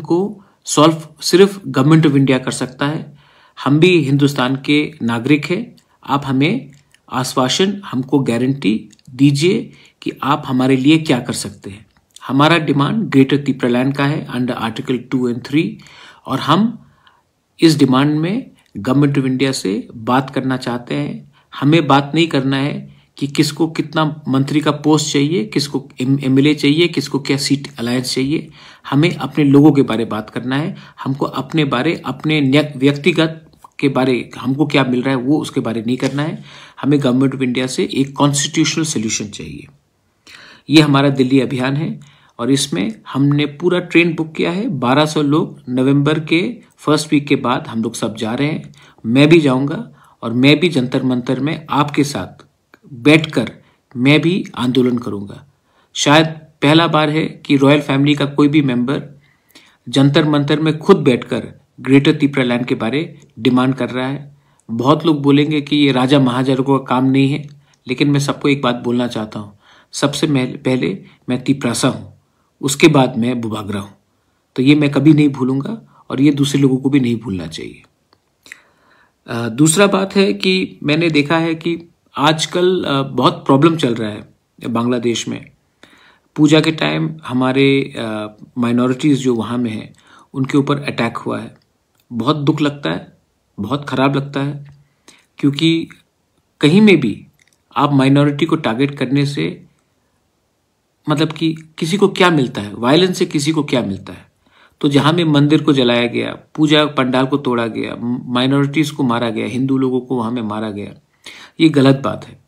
को सॉल्व सिर्फ government of India कर सकता है हम भी हिंदुस्तान के नागरिक हैं आप हमें आश्वासन हमको गारंटी दीजिए कि आप हमारे लिए क्या कर सकते हैं हमारा डिमांड ग्रेटर तिप्रलैंड का है under article two and three और हम इस डिमांड में गवर्नमेंट ऑफ इंडिया से बात करना चाहते हैं हमें बात नहीं करना है कि किसको कितना मंत्री का पोस्ट चाहिए किसको एमएलए चाहिए किसको क्या सीट अलायंस चाहिए हमें अपने लोगों के बारे बात करना है हमको अपने बारे अपने व्यक्तिगत के बारे हमको क्या मिल रहा है वो उसके बारे नहीं करना है हमें गवर्नमेंट ऑफ इंडिया से एक कॉन्स्टिट्यूशनल सोल्यूशन चाहिए ये हमारा दिल्ली अभियान है और इसमें हमने पूरा ट्रेन बुक किया है 1200 लोग नवंबर के फर्स्ट वीक के बाद हम लोग सब जा रहे हैं मैं भी जाऊंगा और मैं भी जंतर मंतर में आपके साथ बैठकर मैं भी आंदोलन करूंगा शायद पहला बार है कि रॉयल फैमिली का कोई भी मेंबर जंतर मंतर में खुद बैठकर ग्रेटर तिपरा लैंड के बारे डिमांड कर रहा है बहुत लोग बोलेंगे कि ये राजा महाजर्गों का काम नहीं है लेकिन मैं सबको एक बात बोलना चाहता हूँ सबसे पहले मैं तिपरासा हूँ उसके बाद मैं बुबागरा हूँ तो ये मैं कभी नहीं भूलूंगा और ये दूसरे लोगों को भी नहीं भूलना चाहिए दूसरा बात है कि मैंने देखा है कि आजकल बहुत प्रॉब्लम चल रहा है बांग्लादेश में पूजा के टाइम हमारे माइनॉरिटीज़ जो वहाँ में हैं उनके ऊपर अटैक हुआ है बहुत दुख लगता है बहुत ख़राब लगता है क्योंकि कहीं में भी आप माइनॉरिटी को टारगेट करने से मतलब कि किसी को क्या मिलता है वायलेंस से किसी को क्या मिलता है तो जहाँ में मंदिर को जलाया गया पूजा पंडाल को तोड़ा गया माइनॉरिटीज़ को मारा गया हिंदू लोगों को वहाँ में मारा गया ये गलत बात है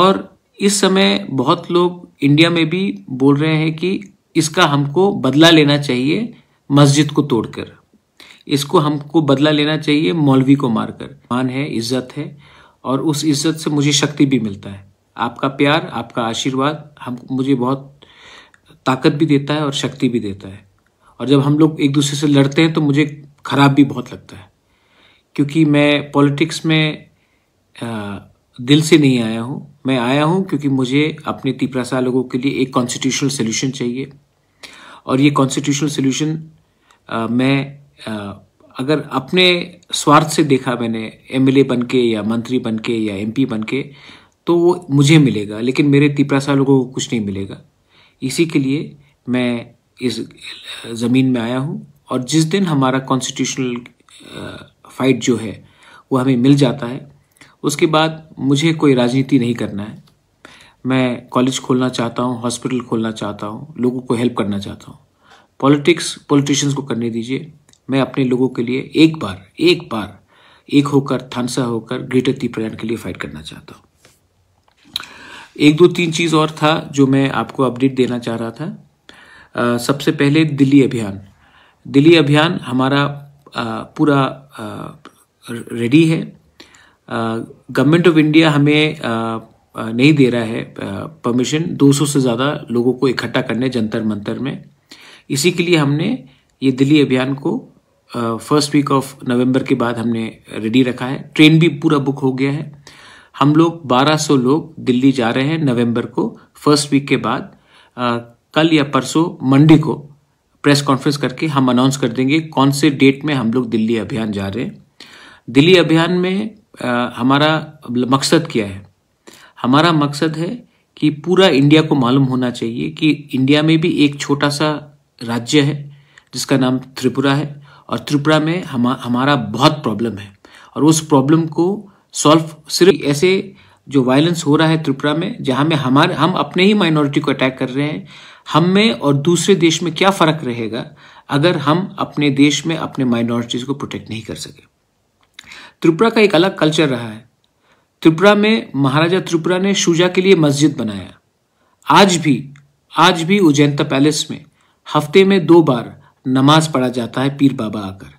और इस समय बहुत लोग इंडिया में भी बोल रहे हैं कि इसका हमको बदला लेना चाहिए मस्जिद को तोड़कर इसको हमको बदला लेना चाहिए मौलवी को मारकर मान है इज्जत है और उस इज्जत से मुझे शक्ति भी मिलता है आपका प्यार आपका आशीर्वाद हम मुझे बहुत ताकत भी देता है और शक्ति भी देता है और जब हम लोग एक दूसरे से लड़ते हैं तो मुझे खराब भी बहुत लगता है क्योंकि मैं पॉलिटिक्स में आ, दिल से नहीं आया हूं मैं आया हूं क्योंकि मुझे अपने तिपरासा लोगों के लिए एक कॉन्स्टिट्यूशनल सोल्यूशन चाहिए और ये कॉन्स्टिट्यूशनल सोल्यूशन मैं आ, अगर अपने स्वार्थ से देखा मैंने एमएलए बन के या मंत्री बन के या एमपी बन के तो वो मुझे मिलेगा लेकिन मेरे तिपरासा लोगों को कुछ नहीं मिलेगा इसी के लिए मैं इस ज़मीन में आया हूँ और जिस दिन हमारा कॉन्स्टिट्यूशनल फाइट जो है वो हमें मिल जाता है उसके बाद मुझे कोई राजनीति नहीं करना है मैं कॉलेज खोलना चाहता हूँ हॉस्पिटल खोलना चाहता हूँ लोगों को हेल्प करना चाहता हूँ पॉलिटिक्स पॉलिटिशियंस को करने दीजिए मैं अपने लोगों के लिए एक बार एक बार एक होकर थानसा होकर ग्रेटर तीप्रयाण के लिए फाइट करना चाहता हूँ एक दो तीन चीज़ और था जो मैं आपको अपडेट देना चाह रहा था आ, सबसे पहले दिल्ली अभियान दिल्ली अभियान हमारा आ, पूरा रेडी है गवर्नमेंट ऑफ इंडिया हमें नहीं दे रहा है परमिशन 200 से ज़्यादा लोगों को इकट्ठा करने जंतर मंतर में इसी के लिए हमने ये दिल्ली अभियान को फर्स्ट वीक ऑफ नवंबर के बाद हमने रेडी रखा है ट्रेन भी पूरा बुक हो गया है हम लोग 1200 लोग दिल्ली जा रहे हैं नवंबर को फर्स्ट वीक के बाद कल या परसों मंडे को प्रेस कॉन्फ्रेंस करके हम अनाउंस कर देंगे कौन से डेट में हम लोग दिल्ली अभियान जा रहे हैं दिल्ली अभियान में हमारा मकसद क्या है हमारा मकसद है कि पूरा इंडिया को मालूम होना चाहिए कि इंडिया में भी एक छोटा सा राज्य है जिसका नाम त्रिपुरा है और त्रिपुरा में हम हमारा बहुत प्रॉब्लम है और उस प्रॉब्लम को सॉल्व सिर्फ ऐसे जो वायलेंस हो रहा है त्रिपुरा में जहाँ में हमारे हम अपने ही माइनॉरिटी को अटैक कर रहे हैं हम में और दूसरे देश में क्या फ़र्क रहेगा अगर हम अपने देश में अपने माइनॉरिटीज़ को प्रोटेक्ट नहीं कर सके त्रिपुरा का एक अलग कल्चर रहा है त्रिपुरा में महाराजा त्रिपुरा ने शुजा के लिए मस्जिद बनाया आज भी आज भी उज्जैनता पैलेस में हफ्ते में दो बार नमाज पढ़ा जाता है पीर बाबा आकर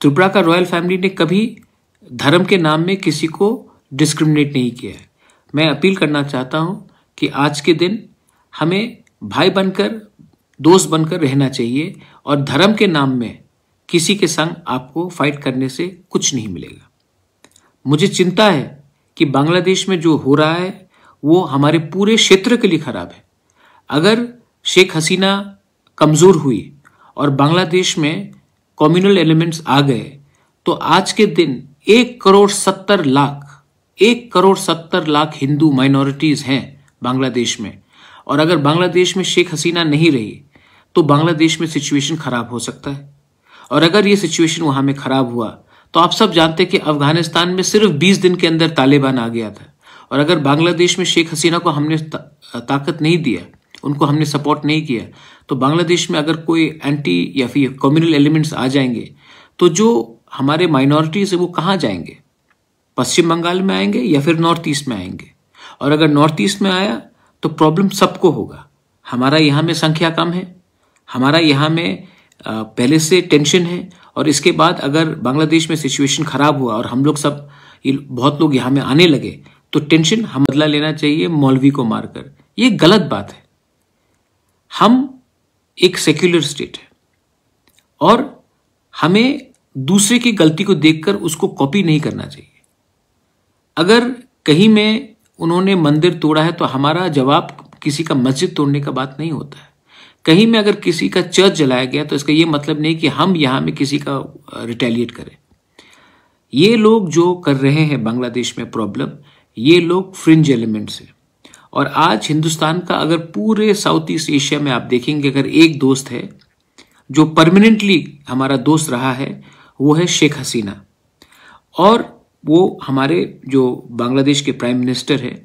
त्रिपुरा का रॉयल फैमिली ने कभी धर्म के नाम में किसी को डिस्क्रिमिनेट नहीं किया है मैं अपील करना चाहता हूँ कि आज के दिन हमें भाई बनकर दोस्त बनकर रहना चाहिए और धर्म के नाम में किसी के संग आपको फाइट करने से कुछ नहीं मिलेगा मुझे चिंता है कि बांग्लादेश में जो हो रहा है वो हमारे पूरे क्षेत्र के लिए खराब है अगर शेख हसीना कमज़ोर हुई और बांग्लादेश में कॉम्युनल एलिमेंट्स आ गए तो आज के दिन एक करोड़ सत्तर लाख एक करोड़ सत्तर लाख हिंदू माइनॉरिटीज़ हैं बांग्लादेश में और अगर बांग्लादेश में शेख हसीना नहीं रही तो बांग्लादेश में सिचुएशन खराब हो सकता है और अगर ये सिचुएशन वहाँ में ख़राब हुआ तो आप सब जानते कि अफगानिस्तान में सिर्फ 20 दिन के अंदर तालिबान आ गया था और अगर बांग्लादेश में शेख हसीना को हमने ता, ताकत नहीं दिया उनको हमने सपोर्ट नहीं किया तो बांग्लादेश में अगर कोई एंटी या फिर कम्युनल एलिमेंट्स आ जाएंगे तो जो हमारे माइनॉरिटीज़ है वो कहाँ जाएंगे पश्चिम बंगाल में आएंगे या फिर नॉर्थ ईस्ट में आएंगे और अगर नॉर्थ ईस्ट में आया तो प्रॉब्लम सबको होगा हमारा यहाँ में संख्या कम है हमारा यहाँ में पहले से टेंशन है और इसके बाद अगर बांग्लादेश में सिचुएशन खराब हुआ और हम लोग सब बहुत लोग यहाँ में आने लगे तो टेंशन हम बदला लेना चाहिए मौलवी को मारकर ये गलत बात है हम एक सेक्युलर स्टेट है और हमें दूसरे की गलती को देखकर उसको कॉपी नहीं करना चाहिए अगर कहीं में उन्होंने मंदिर तोड़ा है तो हमारा जवाब किसी का मस्जिद तोड़ने का बात नहीं होता है कहीं में अगर किसी का चर्च जलाया गया तो इसका यह मतलब नहीं कि हम यहां में किसी का रिटेलिएट करें ये लोग जो कर रहे हैं बांग्लादेश में प्रॉब्लम ये लोग फ्रिंज एलिमेंट्स हैं और आज हिंदुस्तान का अगर पूरे साउथ ईस्ट एशिया में आप देखेंगे अगर एक दोस्त है जो परमानेंटली हमारा दोस्त रहा है वो है शेख हसीना और वो हमारे जो बांग्लादेश के प्राइम मिनिस्टर है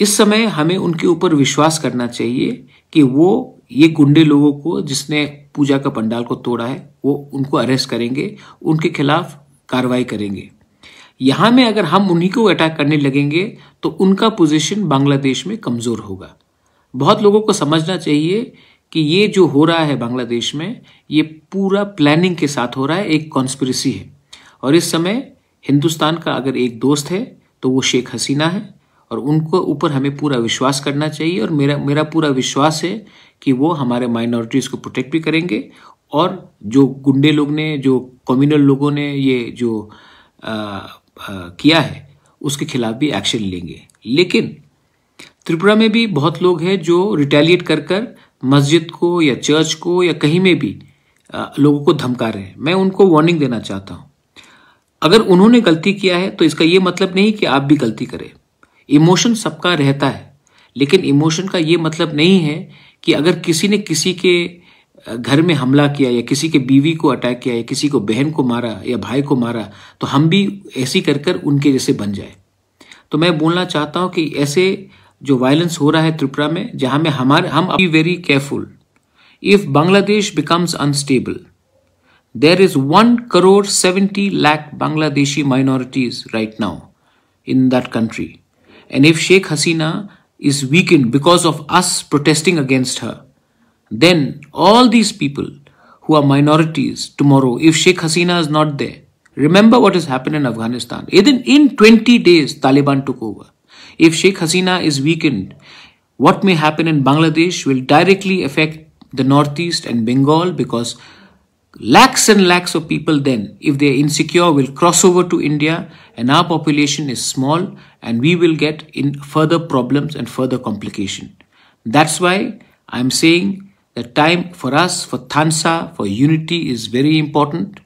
इस समय हमें उनके ऊपर विश्वास करना चाहिए कि वो ये गुंडे लोगों को जिसने पूजा का पंडाल को तोड़ा है वो उनको अरेस्ट करेंगे उनके खिलाफ कार्रवाई करेंगे यहाँ में अगर हम उन्हीं को अटैक करने लगेंगे तो उनका पोजीशन बांग्लादेश में कमज़ोर होगा बहुत लोगों को समझना चाहिए कि ये जो हो रहा है बांग्लादेश में ये पूरा प्लानिंग के साथ हो रहा है एक कॉन्स्परेसी है और इस समय हिंदुस्तान का अगर एक दोस्त है तो वो शेख हसीना है और उनको ऊपर हमें पूरा विश्वास करना चाहिए और मेरा मेरा पूरा विश्वास है कि वो हमारे माइनॉरिटीज़ को प्रोटेक्ट भी करेंगे और जो गुंडे लोग ने जो कम्युनल लोगों ने ये जो आ, आ, किया है उसके खिलाफ भी एक्शन लेंगे लेकिन त्रिपुरा में भी बहुत लोग हैं जो रिटेलिएट कर कर मस्जिद को या चर्च को या कहीं में भी आ, लोगों को धमका रहे हैं मैं उनको वार्निंग देना चाहता हूँ अगर उन्होंने गलती किया है तो इसका ये मतलब नहीं कि आप भी गलती करें इमोशन सबका रहता है लेकिन इमोशन का ये मतलब नहीं है कि अगर किसी ने किसी के घर में हमला किया या किसी के बीवी को अटैक किया या किसी को बहन को मारा या भाई को मारा तो हम भी ऐसी कर कर उनके जैसे बन जाए तो मैं बोलना चाहता हूँ कि ऐसे जो वायलेंस हो रहा है त्रिपुरा में जहाँ में हमारे हम be very careful if Bangladesh becomes unstable there is one crore seventy lakh Bangladeshi minorities right now in that country And if Sheikh Hasina is weakened because of us protesting against her, then all these people who are minorities tomorrow, if Sheikh Hasina is not there, remember what has happened in Afghanistan. Even in 20 days, Taliban took over. If Sheikh Hasina is weakened, what may happen in Bangladesh will directly affect the Northeast and Bengal because Lakhs and lakhs of people then, if they are insecure, will cross over to India and our population is small and we will get in further problems and further complication. That's why I'm saying the time for us, for Thansa, for unity is very important.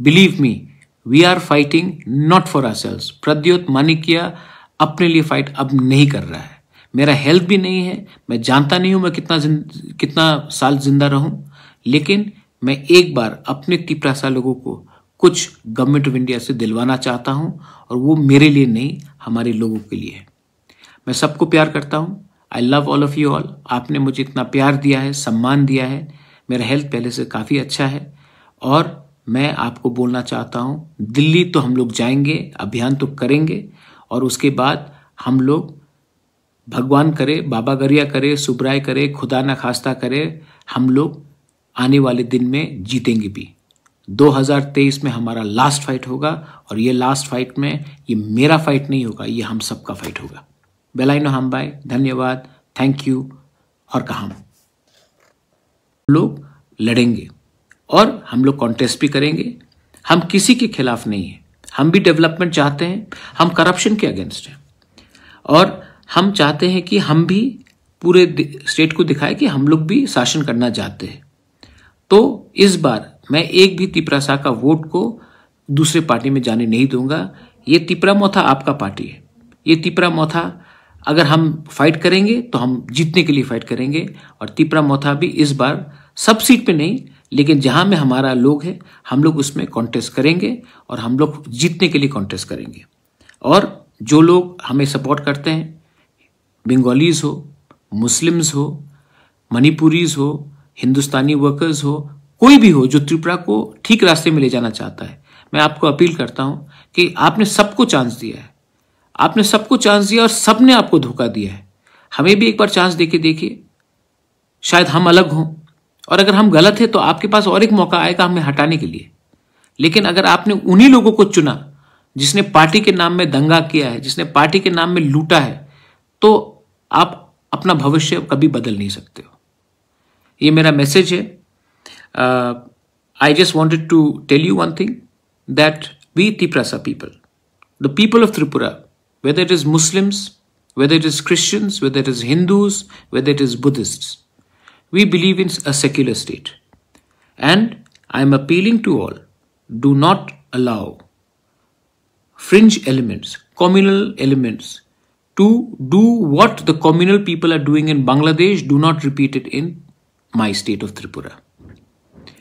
Believe me, we are fighting not for ourselves. Pradyot Manikya अपने लिए fight अब नहीं कर रहा है मेरा health भी नहीं है मैं जानता नहीं हूं मैं कितना kitna saal zinda रहूं लेकिन मैं एक बार अपने तिपरासा लोगों को कुछ गवर्नमेंट ऑफ इंडिया से दिलवाना चाहता हूं और वो मेरे लिए नहीं हमारे लोगों के लिए है मैं सबको प्यार करता हूं I love all of you all आपने मुझे इतना प्यार दिया है सम्मान दिया है मेरा हेल्थ पहले से काफ़ी अच्छा है और मैं आपको बोलना चाहता हूँ दिल्ली तो हम लोग जाएंगे अभियान तो करेंगे और उसके बाद हम लोग भगवान करे बाबा गरिया करे सुब्राय करे खुदा न खास्ता करे हम लोग आने वाले दिन में जीतेंगे भी 2023 में हमारा लास्ट फाइट होगा और ये लास्ट फाइट में ये मेरा फाइट नहीं होगा ये हम सबका फाइट होगा बेलाइनो हम भाई धन्यवाद थैंक यू और कहा लोग लड़ेंगे और हम लोग कॉन्टेस्ट भी करेंगे हम किसी के खिलाफ नहीं है हम भी डेवलपमेंट चाहते हैं हम करप्शन के अगेंस्ट हैं और हम चाहते हैं कि हम भी पूरे स्टेट को दिखाए कि हम लोग भी शासन करना चाहते हैं तो इस बार मैं एक भी तिपरा शाह का वोट को दूसरे पार्टी में जाने नहीं दूंगा ये तिपरा मोथा आपका पार्टी है ये तिपरा मोथा अगर हम फाइट करेंगे तो हम जीतने के लिए फाइट करेंगे और तिपरा मोथा भी इस बार सब सीट पे नहीं लेकिन जहां में हमारा लोग है हम लोग उसमें कॉन्टेस्ट करेंगे और हम लोग जीतने के लिए कॉन्टेस्ट करेंगे और जो लोग हमें सपोर्ट करते हैं बंगालीज हो मुस्लिम्स हो मणिपुरीज हो हिंदुस्तानी वर्कर्स हो कोई भी हो जो त्रिपुरा को ठीक रास्ते में ले जाना चाहता है मैं आपको अपील करता हूं कि आपने सबको चांस दिया है आपने सबको चांस दिया और सबने आपको धोखा दिया है हमें भी एक बार चांस देके देखिए शायद हम अलग हों और अगर हम गलत हैं तो आपके पास और एक मौका आएगा हमें हटाने के लिए लेकिन अगर आपने उन्हीं लोगों को चुना जिसने पार्टी के नाम में दंगा किया है जिसने पार्टी के नाम में लूटा है तो आप अपना भविष्य कभी बदल नहीं सकते हो ये मेरा मैसेज है I just wanted to tell you one thing that we Tiprasa people, the people of Tripura whether it is Muslims, whether it is Christians, whether it is Hindus, whether it is Buddhists. We believe in a secular state. And I am appealing to all do not allow fringe elements, communal elements to do what the communal people are doing in Bangladesh, do not repeat it in my state of Tripura.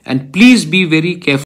And please be very careful.